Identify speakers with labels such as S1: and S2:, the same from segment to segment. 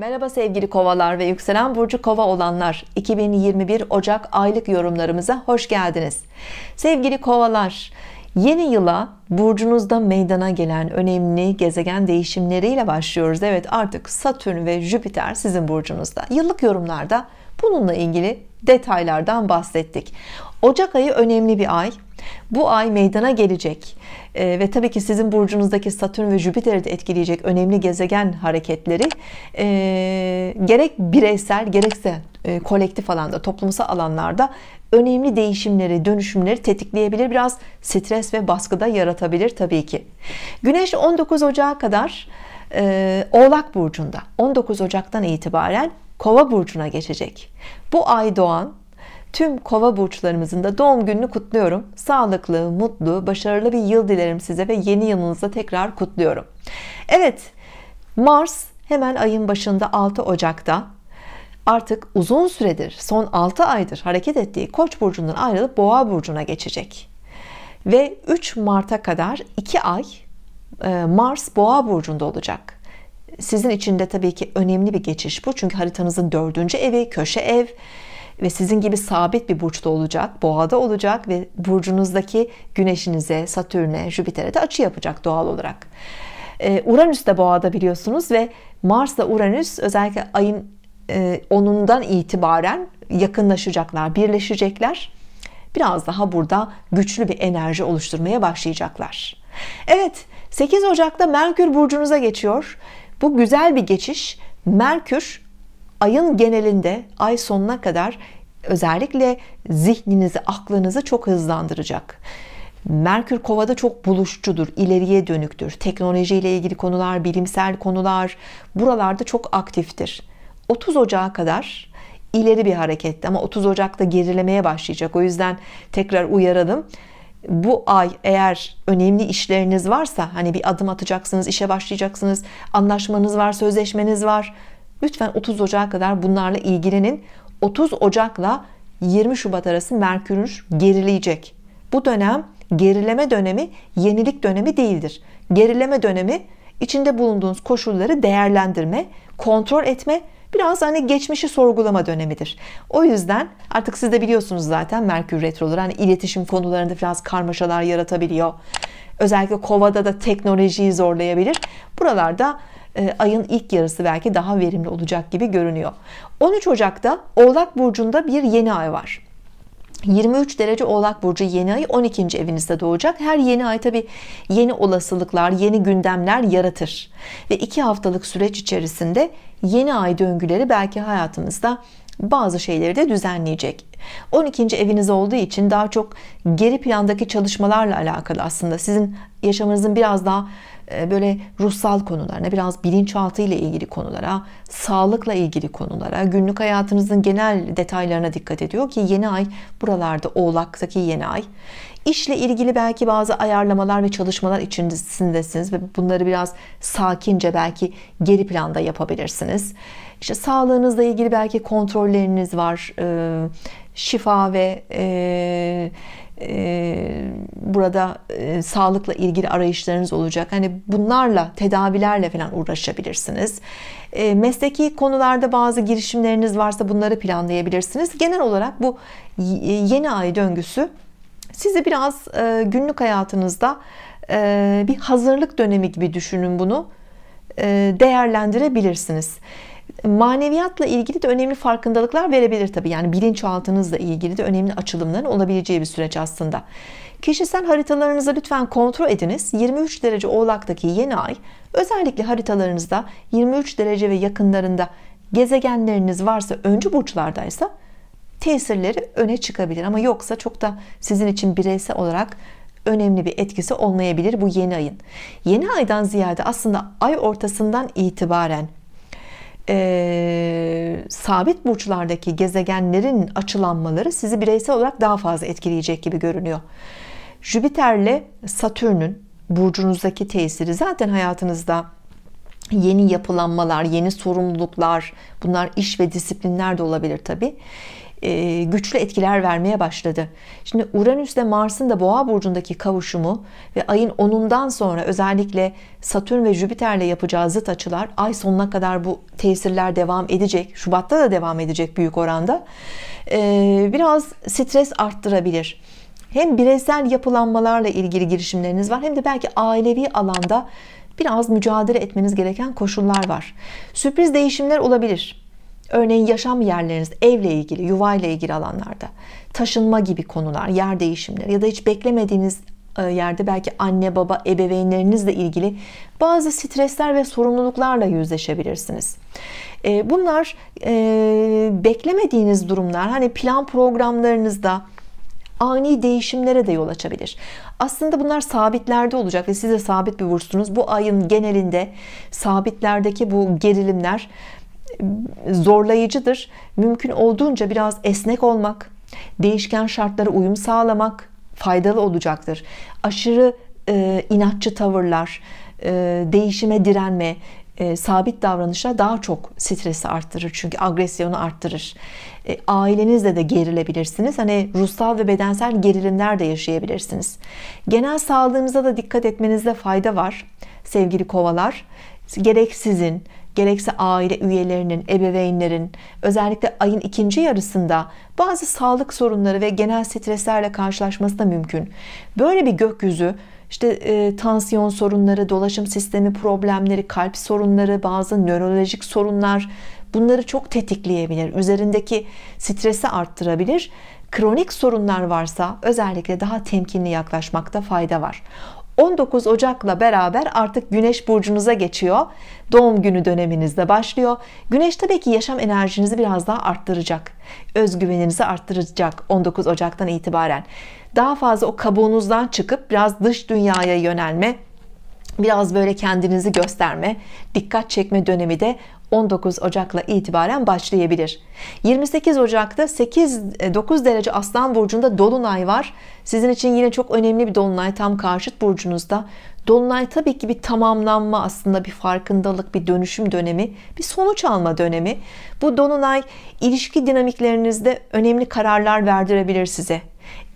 S1: Merhaba sevgili kovalar ve yükselen burcu kova olanlar 2021 Ocak aylık yorumlarımıza hoş geldiniz sevgili kovalar yeni yıla burcunuzda meydana gelen önemli gezegen değişimleriyle başlıyoruz Evet artık Satürn ve Jüpiter sizin burcunuzda yıllık yorumlarda bununla ilgili detaylardan bahsettik Ocak ayı önemli bir ay bu ay meydana gelecek e, ve tabii ki sizin burcunuzdaki Satürn ve Jüpiter'i de etkileyecek önemli gezegen hareketleri e, gerek bireysel gerekse e, kolektif alanda toplumsal alanlarda önemli değişimleri dönüşümleri tetikleyebilir biraz stres ve baskı da yaratabilir tabii ki Güneş 19 Ocağı kadar e, Oğlak Burcu'nda 19 Ocak'tan itibaren Kova burcuna geçecek. Bu ay doğan Tüm kova burçlarımızın da doğum gününü kutluyorum. Sağlıklı, mutlu, başarılı bir yıl dilerim size ve yeni yılınızda tekrar kutluyorum. Evet, Mars hemen ayın başında 6 Ocak'ta artık uzun süredir, son 6 aydır hareket ettiği Koç burcundan ayrılıp Boğa burcuna geçecek. Ve 3 Mart'a kadar 2 ay e, Mars Boğa burcunda olacak sizin için de tabii ki önemli bir geçiş bu. Çünkü haritanızın dördüncü evi, köşe ev ve sizin gibi sabit bir burçta olacak, boğada olacak ve burcunuzdaki güneşinize, satürne, jüpitere de açı yapacak doğal olarak. Ee, Uranüs de boğada biliyorsunuz ve Mars Mars'la Uranüs özellikle ayın e, 10'undan itibaren yakınlaşacaklar, birleşecekler. Biraz daha burada güçlü bir enerji oluşturmaya başlayacaklar. Evet, 8 Ocak'ta Merkür burcunuza geçiyor. Bu güzel bir geçiş. Merkür ayın genelinde ay sonuna kadar özellikle zihninizi, aklınızı çok hızlandıracak. Merkür Kova'da çok buluşçudur, ileriye dönüktür. Teknolojiyle ilgili konular, bilimsel konular buralarda çok aktiftir. 30 Ocağı kadar ileri bir hareket ama 30 Ocak'ta gerilemeye başlayacak. O yüzden tekrar uyaralım. Bu ay eğer önemli işleriniz varsa hani bir adım atacaksınız, işe başlayacaksınız, anlaşmanız var, sözleşmeniz var. Lütfen 30 Ocak'a kadar bunlarla ilgilenin. 30 Ocak'la 20 Şubat arası Merkür gerileyecek. Bu dönem gerileme dönemi yenilik dönemi değildir. Gerileme dönemi içinde bulunduğunuz koşulları değerlendirme, kontrol etme, biraz hani geçmişi sorgulama dönemidir. O yüzden artık siz de biliyorsunuz zaten Merkür Retroları hani iletişim konularında biraz karmaşalar yaratabiliyor. Özellikle kovada da teknolojiyi zorlayabilir. Buralarda e, ayın ilk yarısı belki daha verimli olacak gibi görünüyor 13 Ocak'ta Oğlak Burcu'nda bir yeni ay var 23 derece oğlak burcu yeni ayı 12. evinizde doğacak her yeni ay tabi yeni olasılıklar yeni gündemler yaratır ve iki haftalık süreç içerisinde yeni ay döngüleri belki hayatımızda bazı şeyleri de düzenleyecek 12. eviniz olduğu için daha çok geri plandaki çalışmalarla alakalı aslında sizin yaşamınızın biraz daha e, böyle ruhsal konularına, biraz bilinçaltı ile ilgili konulara, sağlıkla ilgili konulara, günlük hayatınızın genel detaylarına dikkat ediyor ki yeni ay buralarda Oğlak'taki yeni ay. İşle ilgili belki bazı ayarlamalar ve çalışmalar içindesiniz ve bunları biraz sakince belki geri planda yapabilirsiniz. İşte sağlığınızla ilgili belki kontrolleriniz var, şifa ve ee, burada e, sağlıkla ilgili arayışlarınız olacak. Hani bunlarla tedavilerle falan uğraşabilirsiniz. E, mesleki konularda bazı girişimleriniz varsa bunları planlayabilirsiniz. Genel olarak bu e, yeni ay döngüsü sizi biraz e, günlük hayatınızda e, bir hazırlık dönemi gibi düşünün bunu. E, değerlendirebilirsiniz maneviyatla ilgili de önemli farkındalıklar verebilir tabii yani bilinçaltınızla ilgili de önemli açılımların olabileceği bir süreç aslında kişisel haritalarınızı lütfen kontrol ediniz 23 derece oğlaktaki yeni ay özellikle haritalarınızda 23 derece ve yakınlarında gezegenleriniz varsa öncü burçlardaysa tesirleri öne çıkabilir ama yoksa çok da sizin için bireysel olarak önemli bir etkisi olmayabilir bu yeni ayın. Yeni aydan ziyade aslında ay ortasından itibaren e, sabit burçlardaki gezegenlerin açılanmaları sizi bireysel olarak daha fazla etkileyecek gibi görünüyor. Jüpiter'le Satürn'ün burcunuzdaki tesiri zaten hayatınızda yeni yapılanmalar, yeni sorumluluklar, bunlar iş ve disiplinler de olabilir tabi. E, güçlü etkiler vermeye başladı. Şimdi Uranüs ile Mars'ın da Boğa burcundaki kavuşumu ve ayın 10'undan sonra özellikle Satürn ve Jüpiter'le yapacağı zıt açılar ay sonuna kadar bu tesirler devam edecek. Şubat'ta da devam edecek büyük oranda. E, biraz stres arttırabilir hem bireysel yapılanmalarla ilgili girişimleriniz var hem de belki ailevi alanda biraz mücadele etmeniz gereken koşullar var. Sürpriz değişimler olabilir. Örneğin yaşam yerleriniz, evle ilgili, yuvayla ilgili alanlarda, taşınma gibi konular, yer değişimleri ya da hiç beklemediğiniz e, yerde belki anne baba ebeveynlerinizle ilgili bazı stresler ve sorumluluklarla yüzleşebilirsiniz. E, bunlar e, beklemediğiniz durumlar hani plan programlarınızda ani değişimlere de yol açabilir. Aslında bunlar sabitlerde olacak ve size sabit bir burçsunuz. Bu ayın genelinde sabitlerdeki bu gerilimler zorlayıcıdır. Mümkün olduğunca biraz esnek olmak, değişken şartlara uyum sağlamak faydalı olacaktır. Aşırı e, inatçı tavırlar, e, değişime direnme, e, sabit davranışlar daha çok stresi arttırır. Çünkü agresyonu arttırır. E, ailenizle de gerilebilirsiniz. Hani ruhsal ve bedensel gerilimler de yaşayabilirsiniz. Genel sağlığınıza da dikkat etmenizde fayda var sevgili kovalar. Gereksizin. sizin, gerekse aile üyelerinin, ebeveynlerin özellikle ayın ikinci yarısında bazı sağlık sorunları ve genel streslerle karşılaşması da mümkün. Böyle bir gökyüzü işte e, tansiyon sorunları, dolaşım sistemi problemleri, kalp sorunları, bazı nörolojik sorunlar bunları çok tetikleyebilir. Üzerindeki stresi arttırabilir. Kronik sorunlar varsa özellikle daha temkinli yaklaşmakta fayda var. 19 Ocak'la beraber artık Güneş burcunuza geçiyor. Doğum günü döneminizde başlıyor. Güneş tabii ki yaşam enerjinizi biraz daha arttıracak. Özgüveninizi arttıracak 19 Ocak'tan itibaren. Daha fazla o kabuğunuzdan çıkıp biraz dış dünyaya yönelme, biraz böyle kendinizi gösterme, dikkat çekme dönemi de 19 Ocak'la itibaren başlayabilir. 28 Ocak'ta 8-9 e, derece Aslan Burcu'nda Dolunay var. Sizin için yine çok önemli bir Dolunay tam karşıt burcunuzda. Dolunay tabii ki bir tamamlanma aslında bir farkındalık, bir dönüşüm dönemi, bir sonuç alma dönemi. Bu Dolunay ilişki dinamiklerinizde önemli kararlar verdirebilir size.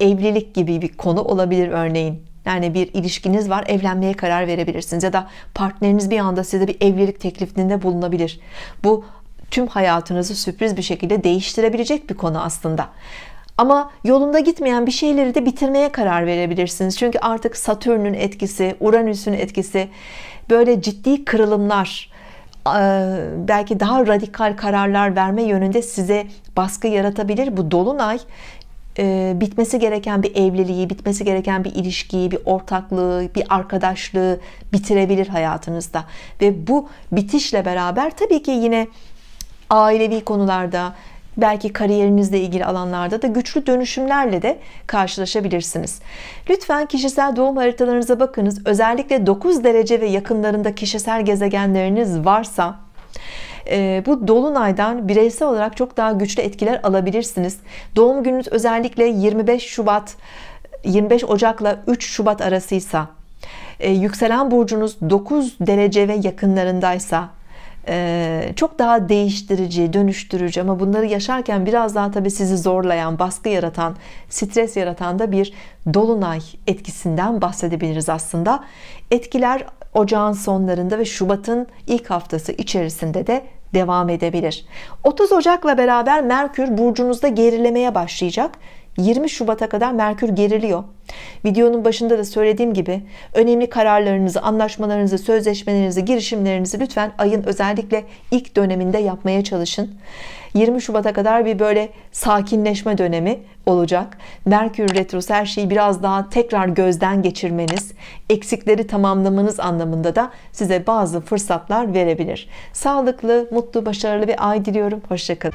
S1: Evlilik gibi bir konu olabilir örneğin yani bir ilişkiniz var evlenmeye karar verebilirsiniz ya da partneriniz bir anda size bir evlilik teklifinde bulunabilir bu tüm hayatınızı sürpriz bir şekilde değiştirebilecek bir konu aslında ama yolunda gitmeyen bir şeyleri de bitirmeye karar verebilirsiniz çünkü artık Satürn'ün etkisi Uranüs'ün etkisi böyle ciddi kırılımlar belki daha radikal kararlar verme yönünde size baskı yaratabilir bu dolunay e, bitmesi gereken bir evliliği, bitmesi gereken bir ilişkiyi, bir ortaklığı, bir arkadaşlığı bitirebilir hayatınızda. Ve bu bitişle beraber tabii ki yine ailevi konularda, belki kariyerinizle ilgili alanlarda da güçlü dönüşümlerle de karşılaşabilirsiniz. Lütfen kişisel doğum haritalarınıza bakınız. Özellikle 9 derece ve yakınlarında kişisel gezegenleriniz varsa ee, bu dolunaydan bireysel olarak çok daha güçlü etkiler alabilirsiniz doğum gününüz özellikle 25 Şubat 25 Ocak'la 3 Şubat arasıysa e, yükselen burcunuz 9 derece ve yakınlarındaysa ee, çok daha değiştirici, dönüştürücü ama bunları yaşarken biraz daha tabii sizi zorlayan, baskı yaratan, stres yaratan da bir dolunay etkisinden bahsedebiliriz aslında. Etkiler ocağın sonlarında ve Şubat'ın ilk haftası içerisinde de devam edebilir. 30 Ocak'la beraber Merkür burcunuzda gerilemeye başlayacak 20 Şubat'a kadar Merkür geriliyor. Videonun başında da söylediğim gibi önemli kararlarınızı, anlaşmalarınızı, sözleşmelerinizi, girişimlerinizi lütfen ayın özellikle ilk döneminde yapmaya çalışın. 20 Şubat'a kadar bir böyle sakinleşme dönemi olacak. Merkür Retrosu her şeyi biraz daha tekrar gözden geçirmeniz, eksikleri tamamlamanız anlamında da size bazı fırsatlar verebilir. Sağlıklı, mutlu, başarılı bir ay diliyorum. Hoşçakalın.